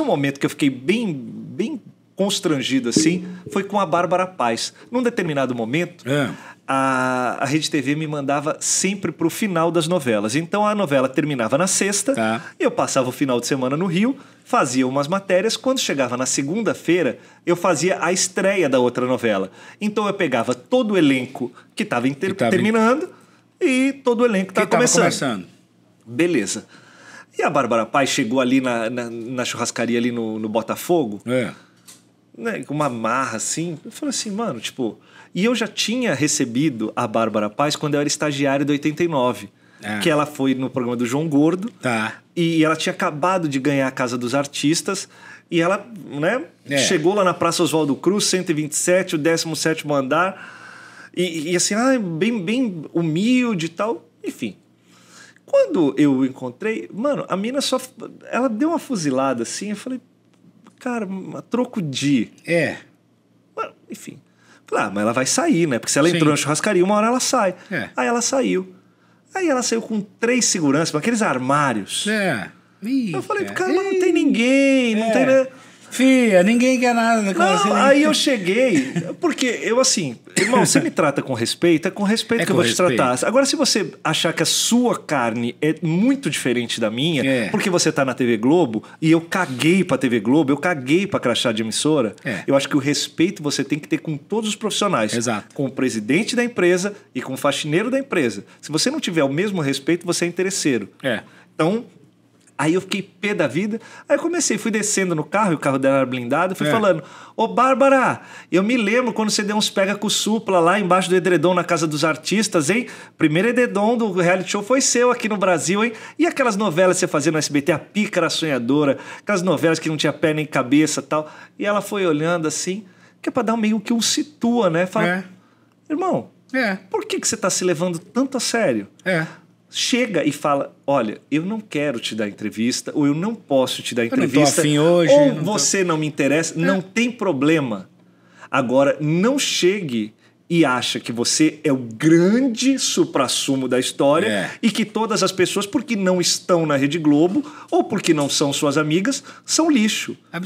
um momento que eu fiquei bem, bem constrangido assim foi com a Bárbara Paz. Num determinado momento, é. a, a Rede TV me mandava sempre para o final das novelas. Então a novela terminava na sexta, tá. eu passava o final de semana no Rio, fazia umas matérias. Quando chegava na segunda-feira, eu fazia a estreia da outra novela. Então eu pegava todo o elenco que estava terminando e todo o elenco que estava começando. começando. Beleza. E a Bárbara Paz chegou ali na, na, na churrascaria ali no, no Botafogo. É. Né, com uma marra assim. Eu falei assim, mano, tipo. E eu já tinha recebido a Bárbara Paz quando eu era estagiário do 89. É. Que ela foi no programa do João Gordo. Tá. E ela tinha acabado de ganhar a Casa dos Artistas. E ela, né, é. chegou lá na Praça Oswaldo Cruz, 127, o 17 andar. E, e assim, ah, bem, bem humilde e tal. Enfim, quando eu encontrei, mano, a mina só. Ela deu uma fuzilada assim. Eu falei, cara, troco de. É. Mano, enfim. Falei, ah, mas ela vai sair, né? Porque se ela Sim. entrou na churrascaria, uma hora ela sai. É. Aí ela saiu. Aí ela saiu com três seguranças, com aqueles armários. É. Ih, eu falei, cara, mas é. não tem ninguém, não é. tem. Né? Fia, ninguém quer nada não, você. Aí eu cheguei, porque eu assim, irmão, você me trata com respeito, é com respeito é que com eu vou respeito. te tratar. Agora, se você achar que a sua carne é muito diferente da minha, é. porque você tá na TV Globo e eu caguei pra TV Globo, eu caguei pra crachá de emissora, é. eu acho que o respeito você tem que ter com todos os profissionais. Exato. Com o presidente da empresa e com o faxineiro da empresa. Se você não tiver o mesmo respeito, você é interesseiro. É. Então, Aí eu fiquei pé da vida. Aí eu comecei, fui descendo no carro, e o carro dela era blindado, fui é. falando: Ô Bárbara, eu me lembro quando você deu uns pega com supla lá embaixo do edredom na casa dos artistas, hein? Primeiro edredom do reality show foi seu aqui no Brasil, hein? E aquelas novelas que você fazia no SBT, a Pícara Sonhadora, aquelas novelas que não tinha pé nem cabeça tal. E ela foi olhando assim, que é pra dar meio que um situa, né? Fala, é. irmão, é. por que, que você tá se levando tanto a sério? É chega e fala: Olha, eu não quero te dar entrevista, ou eu não posso te dar eu entrevista. Não tô hoje, ou não você tô... não me interessa, é. não tem problema. Agora, não chegue e acha que você é o grande suprassumo da história é. e que todas as pessoas, porque não estão na Rede Globo ou porque não são suas amigas, são lixo. Abs